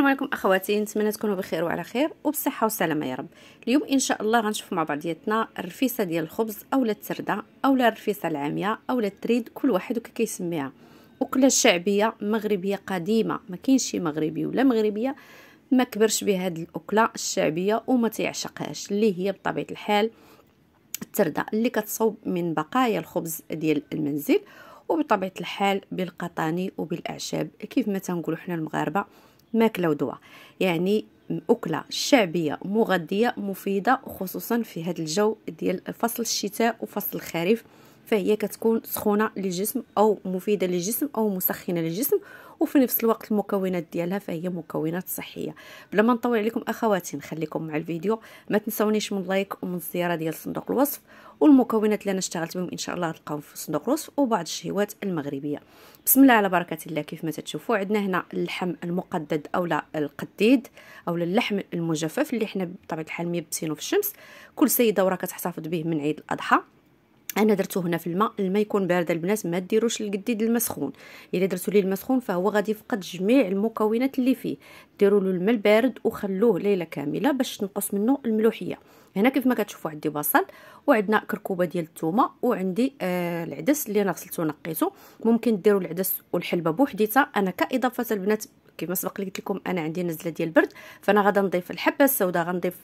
السلام عليكم اخواتي نتمنى تكونوا بخير وعلى خير وبالصحه وسلامه يا رب اليوم ان شاء الله غنشوفوا مع بعضياتنا الرفيسه ديال الخبز اولا الترده اولا الرفيسه العاميه اولا التريد كل واحد وكي كيسميها اكله شعبيه مغربيه قديمه ما كاينش شي مغربي ولا مغربيه ما كبرش بهاد الاكله الشعبيه وما تيعشقهاش اللي هي بطبيعه الحال الترده اللي كتصوب من بقايا الخبز ديال المنزل وبطبيعه الحال بالقطاني وبالاعشاب كيف ما تنقولوا حنا المغاربه ماكلة ودواء يعني أكلة شعبية مغذية مفيدة خصوصا في هذا الجو ديال فصل الشتاء وفصل الخريف فهي كتكون سخونه للجسم او مفيده للجسم او مسخنه للجسم وفي نفس الوقت المكونات ديالها فهي مكونات صحيه بلا ما نطول عليكم اخواتي نخليكم مع الفيديو ما تنسونيش من لايك ومن الزياره ديال صندوق الوصف والمكونات اللي انا اشتغلت بهم ان شاء الله غتلقاوهم في صندوق الوصف وبعض الشهوات المغربيه بسم الله على بركه الله كيف ما تتشوفوا عندنا هنا اللحم المقدد او لا القديد او اللحم المجفف اللي حنا بطبيعه الحال ميبسينو في الشمس كل سيده وراه كتحتفظ به من عيد الاضحى انا درته هنا في الماء الماء يكون بارد البنات ما ديروش القديد الماء سخون الا درتو ليه الماء سخون فهو غادي يفقد جميع المكونات اللي فيه ديروا له الماء البارد وخلوه ليله كامله باش تنقص منه الملوحيه هنا كيف ما كتشوفوا عندي بصل وعندنا كركوبه ديال الثومه وعندي آه العدس اللي انا غسلته ونقيته ممكن ديروا العدس والحلبه بوحديتها انا كاضافه البنات كما سبق لي قلت لكم انا عندي نزله ديال البرد فانا غادا نضيف الحبه السوداء غنضيف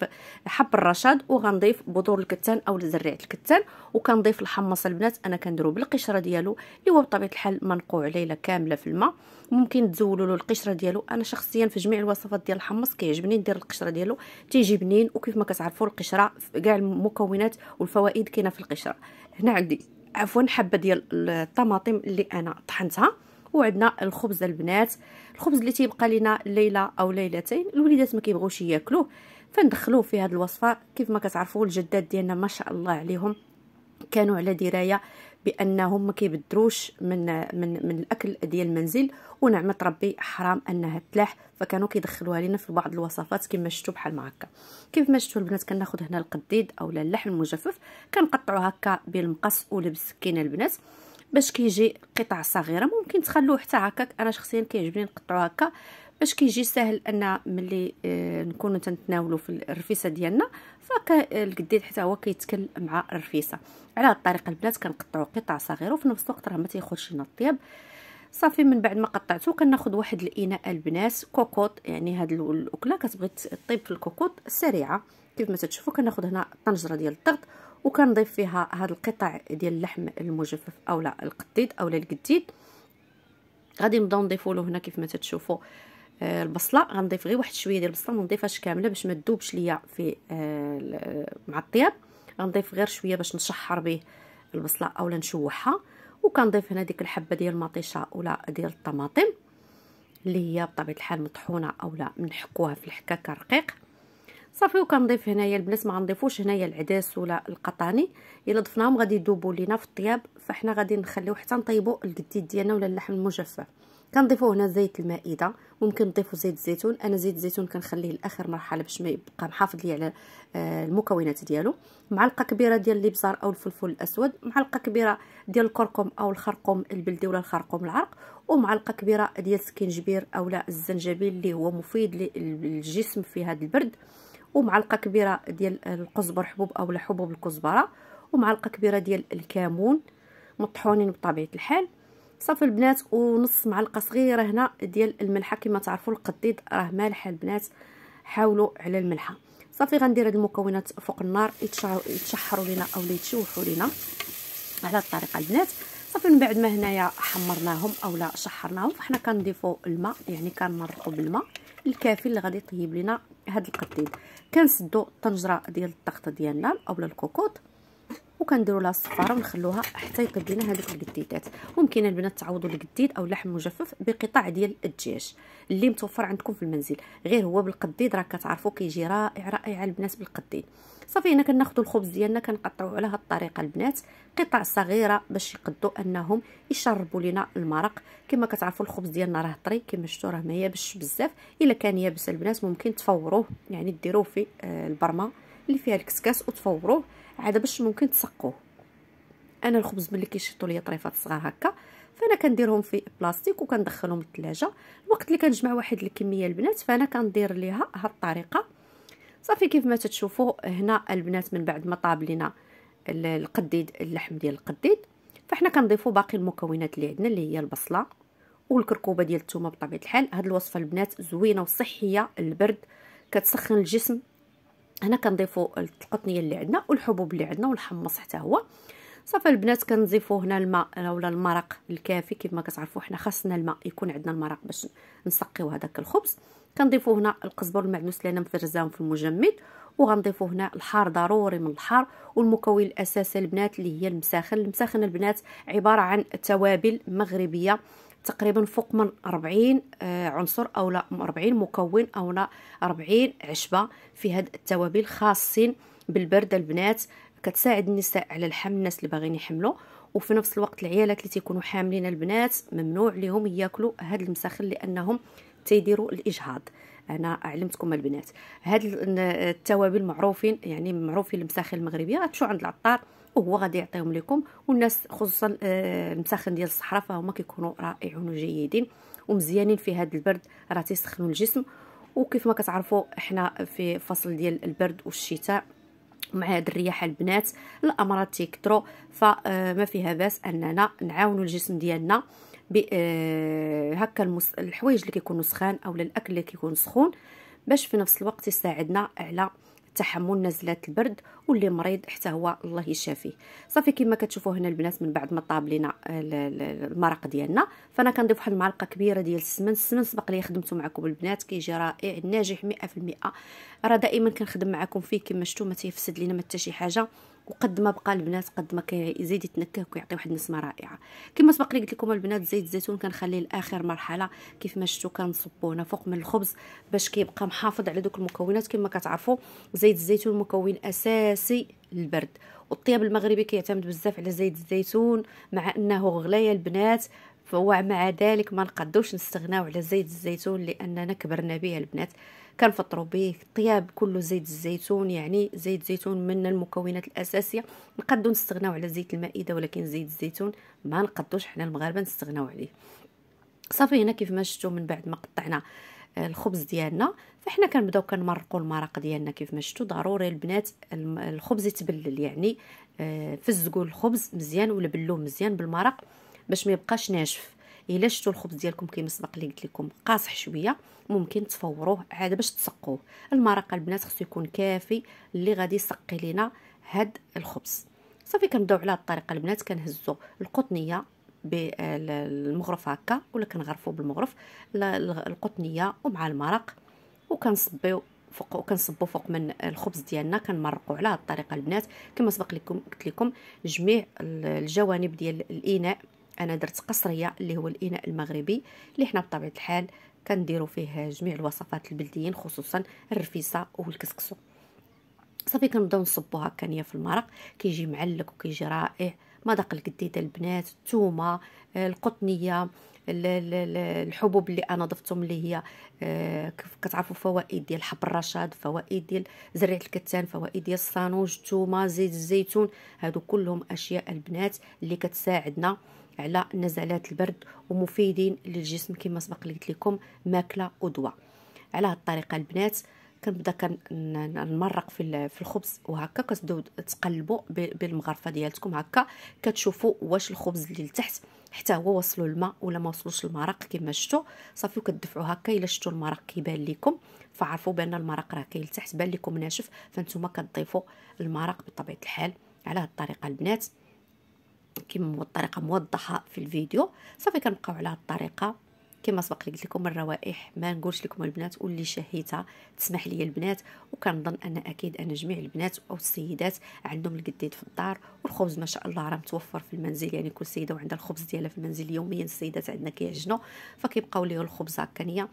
حب الرشاد وغنضيف بذور الكتان او زريعه الكتان وكنضيف الحمص البنات انا كنديرو بالقشره ديالو اللي هو بطبيعه الحال منقوع ليله كامله في الماء ممكن تزولوا له القشره ديالو انا شخصيا في جميع الوصفات ديال الحمص كيعجبني ندير القشره ديالو تيجي بنين وكيف ما كتعرفوا القشره كاع المكونات والفوائد كاينه في القشره هنا عندي عفوا حبه ديال الطماطم اللي انا طحنتها وعندنا الخبز البنات الخبز اللي تيبقى لينا ليله او ليلتين الوليدات ما كيبغوش ياكلوه فندخلوه في هذه الوصفه كيف ما كتعرفوا الجدات ديالنا ما شاء الله عليهم كانوا على درايه بانهم ما كيبدروش من من من الاكل ديال المنزل ونعمه ربي حرام انها تلاح فكانوا كيدخلوها لينا في بعض الوصفات كما شفتوا بحال ما هكا كيف ما شفتوا البنات كناخذ هنا القديد اولا اللحم المجفف كنقطعو هكا بالمقص ولا بالسكينه البنات باش كيجي قطع صغيره ممكن تخلوه حتى هكاك انا شخصيا كيعجبني نقطعو هكا باش كيجي سهل ان ملي آه، نكونو تنتناولو في الرفيسه ديالنا آه، القديد حتى هو كيتكل مع الرفيسه على هاد الطريقه البنات كنقطعو قطع صغيره وفي نفس الوقت راه ما تيخرجش لنا الطياب صافي من بعد ما قطعته كناخذ واحد الاناء البنات كوكوط يعني هاد الاكله كتبغي تطيب في الكوكوط سريعه كيف ما تتشوفوا كناخذ هنا طنجره ديال الضغط وكنضيف فيها هاد القطع ديال اللحم المجفف اولا القديد اولا القديد غادي نبداو نضيفوا له هنا كيف ما تتشوفوا آه البصله غنضيف غير واحد شويه ديال البصله ما نضيفهاش كامله باش ما تذوبش ليا في آه مع الطياب غنضيف غير شويه باش نشحر به البصله اولا نشوحها وكنضيف هنا ديك الحبه ديال المطيشه اولا ديال الطماطم اللي هي بطبيعه الحال مطحونه اولا منحكوها في الحكاكه رقيق صافي وكنضيف هنايا البنات ما غنضيفوش هنايا العدس ولا القطاني الا ضفناهم غادي يذوبوا لينا في الطياب فاحنا غادي نخليو حتى نطيبوا القديد ديالنا ولا اللحم المجفف كنضيفوا هنا زيت المائده ممكن نضيفوا زيت الزيتون انا زيت الزيتون كنخليه لاخر مرحله باش ما يبقى محافظ لي على آه، المكونات ديالو معلقه كبيره ديال الابزار او الفلفل الاسود معلقه كبيره ديال الكركم او الخرقوم البلدي ولا الخرقوم العرق ومعلقه كبيره ديال او اولا الزنجبيل اللي هو مفيد للجسم في هذا البرد ومعلقه كبيره ديال القزبر حبوب اولا حبوب الكزبره ومعلقه كبيره ديال الكمون مطحونين بطبيعه الحال صافي البنات ونص معلقه صغيره هنا ديال الملحه كما تعرفوا القديد راه مالح البنات حاولوا على الملحه صافي غندير هاد المكونات فوق النار يتشحروا لينا اولا يتشوحوا لينا على الطريقه البنات صافي من بعد ما هنايا حمرناهم اولا شحرناهم فحنا كنضيفوا الماء يعني كنمرقوا بالماء الكافي اللي غادي يطيب لينا هاد القدين كنسدو الطنجره ديال الضغط ديالنا اولا الكوكوط وكنديروا لها الصفاره ونخلوها حتى يطيب لنا هذوك الجديدات ممكن البنات تعوضوا الجديد او اللحم مجفف بقطع ديال الدجاج اللي متوفر عندكم في المنزل غير هو بالقديد راه كتعرفوا كيجي رائع رائع البنات بالقديد صافي هنا كناخذوا الخبز ديالنا كنقطعوه على هذه الطريقه البنات قطع صغيره باش يقدوا انهم يشربوا لنا المرق كما كتعرفوا الخبز ديالنا راه طري كما شفتوا راه ما يابش بزاف الا كان يابس البنات ممكن تفوروه يعني ديروه في آه، البرمه اللي فيها الكسكاس وتفوروه عاد باش ممكن تسقوه انا الخبز ملي كيشيطوا ليا طريفات صغار هكا فانا كنديرهم في بلاستيك وكندخلهم الثلاجه الوقت اللي كنجمع واحد الكميه البنات فانا كندير ليها هاد الطريقه صافي كيف ما تتشوفوا هنا البنات من بعد ما طاب لينا القديد اللحم ديال القديد فاحنا كنضيفوا باقي المكونات اللي عندنا اللي هي البصله والكركوبه ديال الثومه بطبيعه الحال هاد الوصفه البنات زوينه وصحيه البرد كتسخن الجسم هنا كنضيفوا القطنيه اللي عندنا والحبوب اللي عندنا والحمص حتى هو صافي البنات كنضيفوا هنا الماء ولا المرق الكافي ما كتعرفوا حنا خاصنا الماء يكون عندنا المرق باش نسقيو هذاك الخبز كنضيفوا هنا القزبر والمعدنوس اللي انا مفرزاهم في المجمد وغنضيفوا هنا الحار ضروري من الحار والمكون الاساسي البنات اللي هي المساخن المساخن البنات عباره عن توابل مغربيه تقريبا فوق من 40 آه، عنصر او لا 40 مكون او لا 40 عشبه في هاد التوابل خاصين بالبرد البنات كتساعد النساء على الحمل الناس اللي باغيين يحملوا وفي نفس الوقت العيالات اللي تيكونوا حاملين البنات ممنوع لهم ياكلوا هاد المساخن لانهم تيديروا الاجهاض انا علمتكم البنات هاد التوابل معروفين يعني معروفين المساخن المغربيه شو عند العطار وهو غادي يعطيهم لكم والناس خصوصا آه، المساخن ديال الصحراء فهما كيكونوا رائعون وجيدين ومزيانين في هذا البرد راه تيسخنوا الجسم وكيف ما كتعرفوا حنا في فصل ديال البرد والشتاء مع هاد الرياح البنات الامراض تيكثروا فما آه، فيها باس اننا نعاونوا الجسم ديالنا آه، هكا المس... الحوايج اللي كيكونوا سخان او الاكل اللي كيكون سخون باش في نفس الوقت يساعدنا على تحمل نزلات البرد واللي مريض حتى هو الله يشافيه صافي كما كتشوفوا هنا البنات من بعد ما طاب لينا المرق ديالنا فانا كنضيف واحد المعلقه كبيره ديال السمن السمن سبق لي خدمته معكم البنات كيجي رائع ناجح 100% راه دائما كنخدم معكم فيه كما شفتوا ما تيفسد لينا ما حتى شي حاجه وقد ما بقى البنات قد ما كيزيد يتنكه وكيعطي واحد النسمه رائعه كما سبق لي قلت لكم البنات زيت الزيتون كنخليه لاخر مرحله كيف ما شفتوا كنصبوه هنا فوق من الخبز باش كيبقى محافظ على دوك المكونات كما كتعرفوا زيت الزيتون مكون اساسي للبرد والطياب المغربي كيعتمد بزاف على زيت الزيتون مع انه غلايه البنات ومع ذلك ما نقدوش نستغناو على زيت الزيتون لاننا كبرنا به البنات كنفطروا به طياب كله زيت الزيتون يعني زيت الزيتون من المكونات الاساسيه نقدو نستغناو على زيت المائده ولكن زيت الزيتون ما نقدوش حنا المغاربه نستغناو عليه صافي هنا كيف ما شفتوا من بعد ما قطعنا آه، الخبز ديالنا فحنا كنبداو كنمرقوا المرق ديالنا كيف ما شفتوا ضروري البنات الخبز يتبلل يعني آه، فزقوا الخبز مزيان ولا بلوه مزيان بالمرق باش ما يبقاش ناشف الا شفتوا الخبز ديالكم كيما سبق اللي قلت لكم قاصح شويه ممكن تفوروه عاد باش تسقوه المرق البنات خصو يكون كافي اللي غادي يسقي لينا هاد الخبز صافي كنبداو على الطريقه البنات كنهزوا القطنيه بالمغرف هكا ولا كنغرفوا بالمغرف القطنيه ومع المرق وكنصبيو فوق وكنصبوا فوق من الخبز ديالنا كنمرقوا على هاد الطريقه البنات كما سبق لكم قلت لكم جميع الجوانب ديال الاناء انا درت قصريه اللي هو الاناء المغربي اللي حنا بطبيعه الحال كنديروا فيه جميع الوصفات البلديين خصوصا الرفيسه والكسكسو صافي كنبداو نصبوها هكا في المرق كيجي معلك وكيجي رائع مذاق الجديده البنات الثومه القطنيه الحبوب اللي انا ضفتهم اللي هي آه، كيف كتعرفوا فوائد ديال حب الرشاد فوائد ديال زريعه الكتان فوائد ديال الصانوج الثومه زيت الزيتون هادو كلهم اشياء البنات اللي كتساعدنا على نزلات البرد ومفيدين للجسم كما سبق قلت لكم ماكله ودواء على هذه الطريقه البنات كنبدا كنمرق في في الخبز وهكا كتبداو تقلبوا بالمغرفه ديالتكم هكا كتشوفوا واش الخبز اللي لتحت حتى هو وصلوا الماء ولا ما وصلوش المرق كما شفتوا صافي وكتدفعوا هكا الا شفتوا المرق كيبان لكم فعرفوا بان المرق راه كاين لتحت بان لكم ناشف فانتوما كتضيفوا المرق بطبيعه الحال على هذه الطريقه البنات كما الطريقه موضحه في الفيديو صافي كنبقاو على هاد الطريقه كما سبق لي قلت لكم الروائح ما نقولش لكم البنات واللي شهيتها تسمح لي البنات وكنظن ان اكيد ان جميع البنات او السيدات عندهم القديد في الدار والخبز ما شاء الله راه متوفر في المنزل يعني كل سيده وعندها الخبز ديالها في المنزل يوميا السيدات عندنا كيعجنوا فكيبقاو ليه الخبز هكا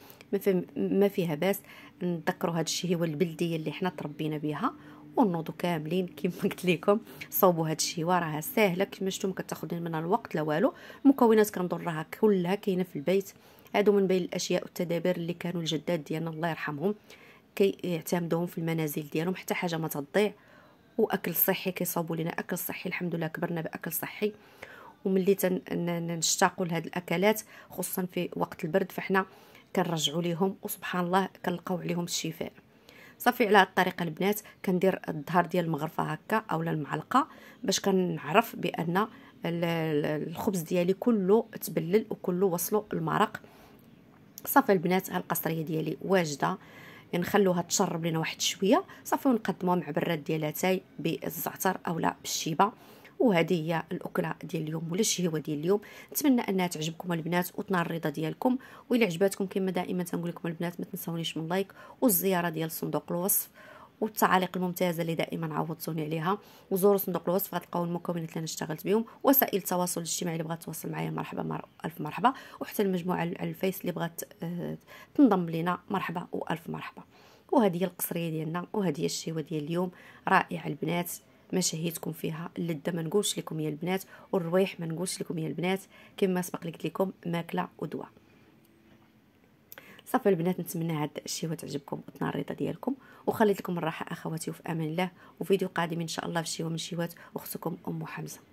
ما فيها باس نذكروا هذا الشيء هو البلديه اللي حنا تربينا بها ونوضوا كاملين كيما قلت لكم صوبوا هذا الشيء وراها ساهله شفتوا ما كتاخذين منها الوقت لا والو المكونات كنضر راها كلها كاينه في البيت هادو من بين الاشياء والتدابير اللي كانوا الجداد ديالنا الله يرحمهم كيعتمدوهم في المنازل ديالهم حتى حاجه ما تضيع واكل صحي كيصاوبوا لنا اكل صحي الحمد لله كبرنا باكل صحي وملي تنشتاقوا لهاد الاكلات خصوصا في وقت البرد فحنا كنرجعوا ليهم وسبحان الله كنلقاو عليهم الشفاء صافي على الطريقه البنات كندير الظهر ديال المغرفه هكا اولا المعلقه باش كنعرف بان الخبز ديالي كله تبلل وكله وصلوا المرق صافي البنات ها القصريه ديالي واجده نخلوها تشرب لنا واحد شويه صافي ونقدموها مع براد ديال اتاي بالزعتر اولا بالشيبه وهذه هي الاكله ديال اليوم ولا الشهيوه ديال اليوم نتمنى انها تعجبكم البنات وتنال الرضا ديالكم والا عجباتكم كما دائما تنقول لكم البنات ما تنساونيش من لايك والزياره ديال صندوق الوصف والتعاليق الممتازه اللي دائما عوضتوني عليها وزوروا صندوق الوصف غتلقاو المكونات اللي انا اشتغلت بهم وسائل التواصل الاجتماعي اللي بغات تواصل معايا مرحبا مر... الف مرحبا وحتى المجموعه على الفيس اللي بغات آه، تنضم لينا مرحبا والف مرحبا وهذه هي القصريه ديالنا وهذه هي الشهيوه ديال اليوم رائعه البنات مشاهيتكم فيها اللذه ما نقولش لكم يا البنات والروايح ما نقولش لكم يا البنات كما سبق قلت لكم ماكله ودواء صافي البنات نتمنى هاد الشهوه تعجبكم وتنال الرضا ديالكم وخليت لكم الراحه اخواتي وفي امان الله وفيديو قادم ان شاء الله في شهوه من شيوات اختكم ام حمزه